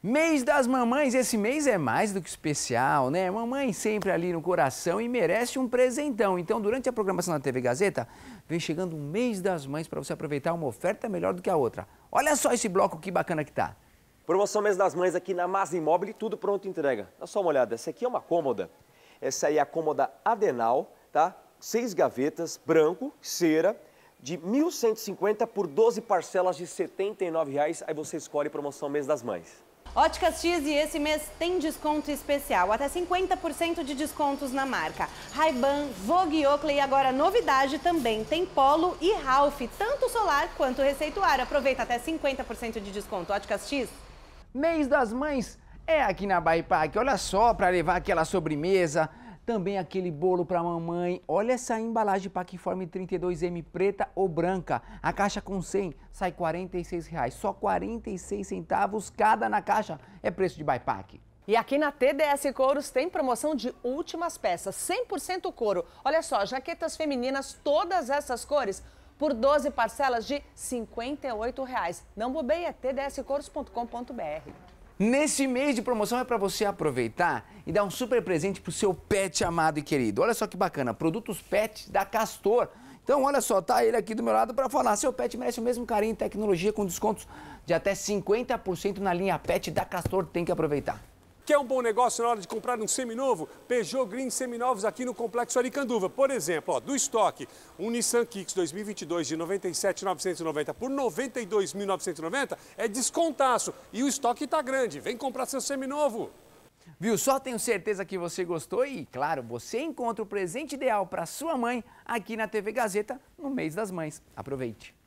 Mês das Mamães, esse mês é mais do que especial, né? Mamãe sempre ali no coração e merece um presentão. Então, durante a programação da TV Gazeta, vem chegando o mês das mães para você aproveitar uma oferta melhor do que a outra. Olha só esse bloco que bacana que tá. Promoção Mês das Mães aqui na Masa Imóvel e tudo pronto entrega. Dá só uma olhada, essa aqui é uma cômoda. Essa aí é a cômoda Adenal, tá? Seis gavetas, branco, cera, de 1.150 por 12 parcelas de R$ 79,00. Aí você escolhe promoção Mês das Mães. Óticas X e esse mês tem desconto especial, até 50% de descontos na marca. Ray-Ban, Vogue Oakley e agora novidade também tem Polo e Ralph, tanto solar quanto receituário. Aproveita até 50% de desconto. Óticas X. Mês das Mães é aqui na Baipac. Olha só para levar aquela sobremesa também aquele bolo para mamãe. Olha essa embalagem Paquiforme 32M preta ou branca. A caixa com 100 sai R$ 46,00. Só 46 centavos cada na caixa é preço de bypack. E aqui na TDS Couros tem promoção de últimas peças, 100% couro. Olha só, jaquetas femininas, todas essas cores, por 12 parcelas de R$ 58,00. Não bobeia, tdscouros.com.br. Nesse mês de promoção é para você aproveitar e dar um super presente para o seu pet amado e querido. Olha só que bacana, produtos pet da Castor. Então, olha só, tá ele aqui do meu lado para falar. Seu pet merece o mesmo carinho e tecnologia com descontos de até 50% na linha pet da Castor. Tem que aproveitar. Quer um bom negócio na hora de comprar um seminovo? Peugeot Green Seminovos aqui no Complexo Aricanduva. Por exemplo, ó, do estoque, um Nissan Kicks 2022 de 97.990 por 92.990 é descontaço. E o estoque está grande. Vem comprar seu seminovo. Viu? Só tenho certeza que você gostou e, claro, você encontra o presente ideal para sua mãe aqui na TV Gazeta no mês das mães. Aproveite!